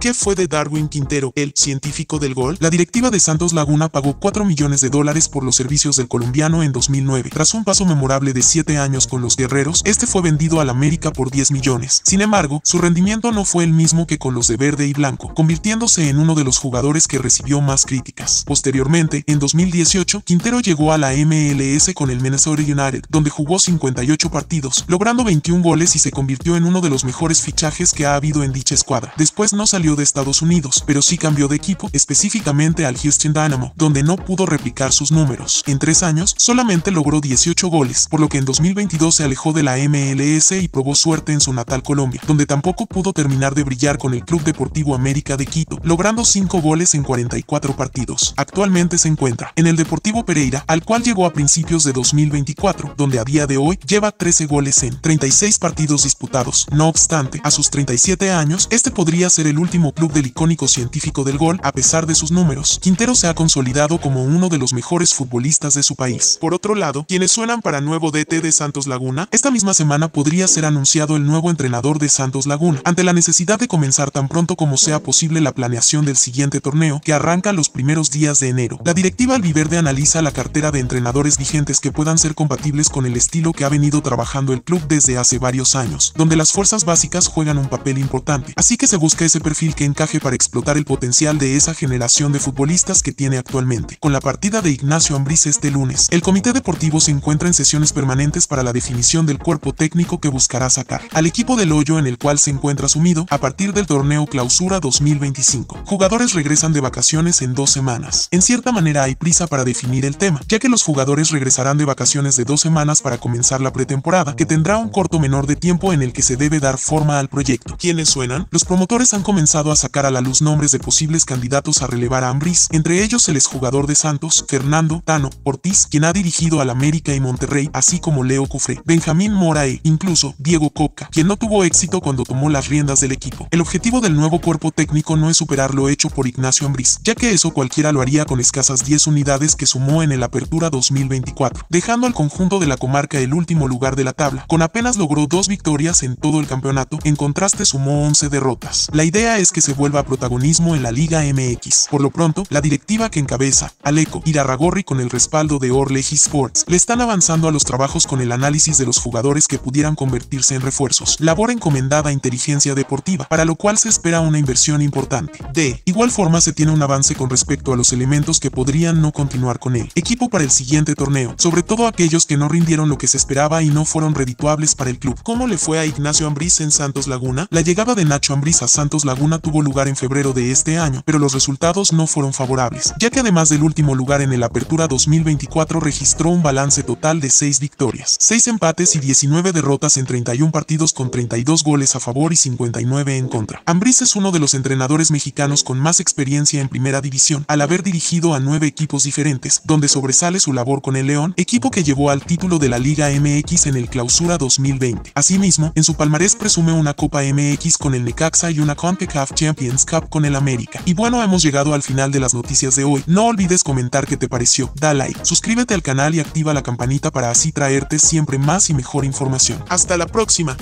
¿Qué fue de Darwin Quintero, el científico del gol? La directiva de Santos Laguna pagó 4 millones de dólares por los servicios del colombiano en 2009. Tras un paso memorable de 7 años con los guerreros, este fue vendido al América por 10 millones. Sin embargo, su rendimiento no fue el mismo que con los de verde y blanco, convirtiéndose en uno de los jugadores que recibió más críticas. Posteriormente, en 2018, Quintero llegó a la MLS con el Minnesota United, donde jugó 58 partidos, logrando 21 goles y se convirtió en uno de los mejores fichajes que ha habido en dicha escuadra. Después no salió de Estados Unidos, pero sí cambió de equipo, específicamente al Houston Dynamo, donde no pudo replicar sus números. En tres años, solamente logró 18 goles, por lo que en 2022 se alejó de la MLS y probó suerte en su natal Colombia, donde tampoco pudo terminar de brillar con el Club Deportivo América de Quito, logrando 5 goles en 44 partidos. Actualmente se encuentra en el Deportivo Pereira, al cual llegó a principios de 2024, donde a día de hoy lleva 13 goles en 36 partidos disputados. No obstante, a sus 37 años, este podría ser el último club del icónico científico del gol, a pesar de sus números. Quintero se ha consolidado como uno de los mejores futbolistas de su país. Por otro lado, quienes suenan para nuevo DT de Santos Laguna, esta misma semana podría ser anunciado el nuevo entrenador de Santos Laguna, ante la necesidad de comenzar tan pronto como sea posible la planeación del siguiente torneo, que arranca los primeros días de enero. La directiva albiverde analiza la cartera de entrenadores vigentes que puedan ser compatibles con el estilo que ha venido trabajando el club desde hace varios años, donde las fuerzas básicas juegan un papel importante, así que se busca ese perfil que encaje para explotar el potencial de esa generación de futbolistas que tiene actualmente. Con la partida de Ignacio Ambriz este lunes, el Comité Deportivo se encuentra en sesiones permanentes para la definición del cuerpo técnico que buscará sacar al equipo del hoyo en el cual se encuentra sumido a partir del torneo Clausura 2025. Jugadores regresan de vacaciones en dos semanas. En cierta manera hay prisa para definir el tema, ya que los jugadores regresarán de vacaciones de dos semanas para comenzar la pretemporada, que tendrá un corto menor de tiempo en el que se debe dar forma al proyecto. ¿Quiénes suenan? Los promotores han comenzado a sacar a la luz nombres de posibles candidatos a relevar a Ambriz, entre ellos el exjugador de Santos, Fernando Tano Ortiz, quien ha dirigido al América y Monterrey, así como Leo Cufré, Benjamín Mora e incluso Diego Coca, quien no tuvo éxito cuando tomó las riendas del equipo. El objetivo del nuevo cuerpo técnico no es superar lo hecho por Ignacio Ambriz, ya que eso cualquiera lo haría con escasas 10 unidades que sumó en el Apertura 2024, dejando al conjunto de la comarca el último lugar de la tabla. Con apenas logró dos victorias en todo el campeonato, en contraste sumó 11 derrotas. La idea es que se vuelva protagonismo en la Liga MX. Por lo pronto, la directiva que encabeza, Aleco Darragorri con el respaldo de Orleji Sports, le están avanzando a los trabajos con el análisis de los jugadores que pudieran convertirse en refuerzos, labor encomendada a inteligencia deportiva, para lo cual se espera una inversión importante. De igual forma se tiene un avance con respecto a los elementos que podrían no continuar con él. equipo para el siguiente torneo, sobre todo aquellos que no rindieron lo que se esperaba y no fueron redituables para el club. ¿Cómo le fue a Ignacio Ambriz en Santos Laguna? La llegada de Nacho Ambriz a Santos Laguna tuvo lugar en febrero de este año, pero los resultados no fueron favorables, ya que además del último lugar en el Apertura 2024 registró un balance total de 6 victorias, 6 empates y 19 derrotas en 31 partidos con 32 goles a favor y 59 en contra. Ambriz es uno de los entrenadores mexicanos con más experiencia en primera división, al haber dirigido a 9 equipos diferentes, donde sobresale su labor con el León, equipo que llevó al título de la Liga MX en el Clausura 2020. Asimismo, en su palmarés presume una Copa MX con el Necaxa y una CONCACAF Champions Cup con el América. Y bueno, hemos llegado al final de las noticias de hoy. No olvides comentar qué te pareció, da like, suscríbete al canal y activa la campanita para así traerte siempre más y mejor información. Hasta la próxima.